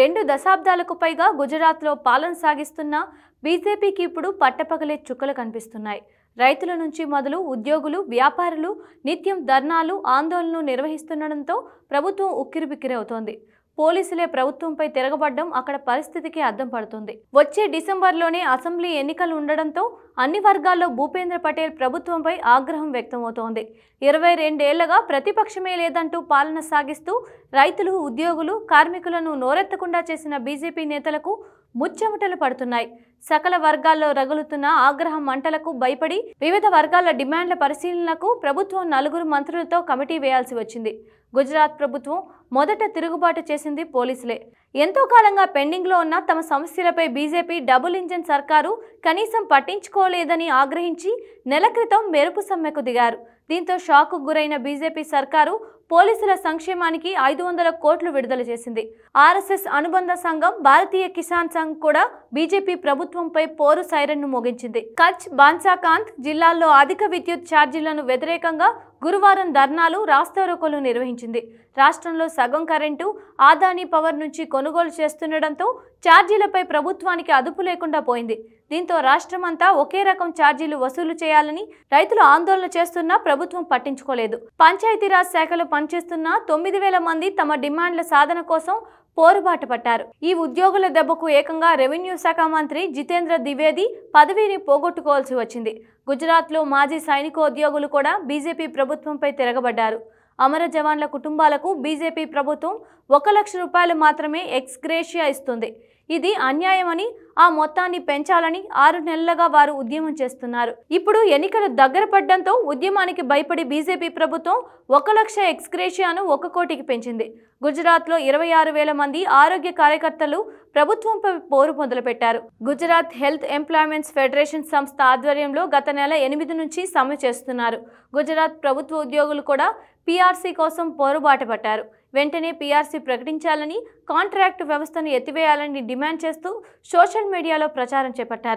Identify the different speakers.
Speaker 1: రెండు దశాబ్దాలకు పైగా గుజరాత్లో పాలన సాగిస్తున్న బీజేపీకి ఇప్పుడు పట్టపగలే చుక్కలు కనిపిస్తున్నాయి రైతుల నుంచి మొదలు ఉద్యోగులు వ్యాపారులు నిత్యం ధర్నాలు ఆందోళనలు నిర్వహిస్తుండటంతో ప్రభుత్వం ఉక్కిరిబిక్కిరవుతోంది పోలీసులే ప్రభుత్వంపై తిరగబడ్డం అక్కడ పరిస్థితికి అర్థం పడుతుంది వచ్చే డిసెంబర్లోనే అసెంబ్లీ ఎన్నికలు ఉండడంతో అన్ని వర్గాల్లో భూపేంద్ర పటేల్ ప్రభుత్వంపై ఆగ్రహం వ్యక్తమవుతోంది ఇరవై రెండేళ్లగా ప్రతిపక్షమే లేదంటూ పాలన సాగిస్తూ రైతులు ఉద్యోగులు కార్మికులను నోరెత్తకుండా చేసిన బీజేపీ నేతలకు ముచ్చెమటలు పడుతున్నాయి సకల వర్గాల్లో రగులుతున్న ఆగ్రహం మంటలకు భయపడి వివిధ వర్గాల డిమాండ్ల పరిశీలనకు ప్రభుత్వం నలుగురు మంత్రులతో కమిటీ వేయాల్సి వచ్చింది గుజరాత్ ప్రభుత్వం మొదట తిరుగుబాటు చేసింది పోలీసులే ఎంతో కాలంగా పెండింగ్లో ఉన్న తమ సమస్యలపై బీజేపీ డబుల్ ఇంజన్ సర్కారు కనీసం పట్టించుకోలేదని ఆగ్రహించి నెల క్రితం మెరుపు సమ్మెకు దిగారు దీంతో షాకు గురైన బీజేపీ సర్కారు పోలీసుల సంక్షేమానికి ఐదు వందల కోట్లు విడుదల చేసింది ఆర్ఎస్ఎస్ అనుబంధ సంఘం భారతీయ కిసాన్ సంఘ్ కూడా బీజేపీ ప్రభుత్వంపై పోరు సైరన్ను మోగించింది కచ్ బాన్సాకాంత్ జిల్లాల్లో అధిక విద్యుత్ ఛార్జీలను వ్యతిరేకంగా గురువారం ధర్నాలు రాస్తారోకోలు నిర్వహించింది రాష్ట్రంలో సగం కరెంటు ఆదాని పవర్ నుంచి కొనుగోలు చేస్తుండటంతో ఛార్జీలపై ప్రభుత్వానికి అదుపు లేకుండా పోయింది దీంతో రాష్ట్రమంతా ఒకే రకం ఛార్జీలు వసూలు చేయాలని రైతులు ఆందోళన చేస్తున్నా ప్రభుత్వం పట్టించుకోలేదు పంచాయతీరాజ్ శాఖలో పనిచేస్తున్న తొమ్మిది వేల మంది తమ డిమాండ్ల సాధన కోసం పోరుబాట పట్టారు ఈ ఉద్యోగుల దెబ్బకు ఏకంగా రెవెన్యూ శాఖ మంత్రి జితేంద్ర ద్వివేది పదవిని పోగొట్టుకోవాల్సి వచ్చింది గుజరాత్లో మాజీ సైనికోద్యోగులు కూడా బీజేపీ ప్రభుత్వంపై తిరగబడ్డారు అమర జవాన్ల కుటుంబాలకు బీజేపీ ప్రభుత్వం ఒక లక్ష రూపాయలు మాత్రమే ఎక్స్గ్రేషియా ఇస్తుంది ఇది అన్యాయమని ఆ మొత్తాన్ని పెంచాలని ఆరు నెలలుగా వారు ఉద్యమం చేస్తున్నారు ఇప్పుడు ఎన్నికలు దగ్గర పడ్డంతో ఉద్యమానికి భయపడి బీజేపీ ప్రభుత్వం ఒక లక్ష ఎక్స్గ్రేషియాను ఒక కోటికి పెంచింది గుజరాత్లో ఇరవై ఆరు వేల మంది ఆరోగ్య కార్యకర్తలు ప్రభుత్వంపై పోరు మొదలుపెట్టారు గుజరాత్ హెల్త్ ఎంప్లాయ్మెంట్స్ ఫెడరేషన్ సంస్థ ఆధ్వర్యంలో గత నెల ఎనిమిది నుంచి సమ్మె చేస్తున్నారు గుజరాత్ ప్రభుత్వ ఉద్యోగులు కూడా పీఆర్సీ కోసం పోరుబాటు పట్టారు వెంటనే పీఆర్సీ ప్రకటించాలని కాంట్రాక్టు వ్యవస్థను ఎత్తివేయాలని డిమాండ్ చేస్తూ సోషల్ మీడియాలో ప్రచారం చేపట్టారు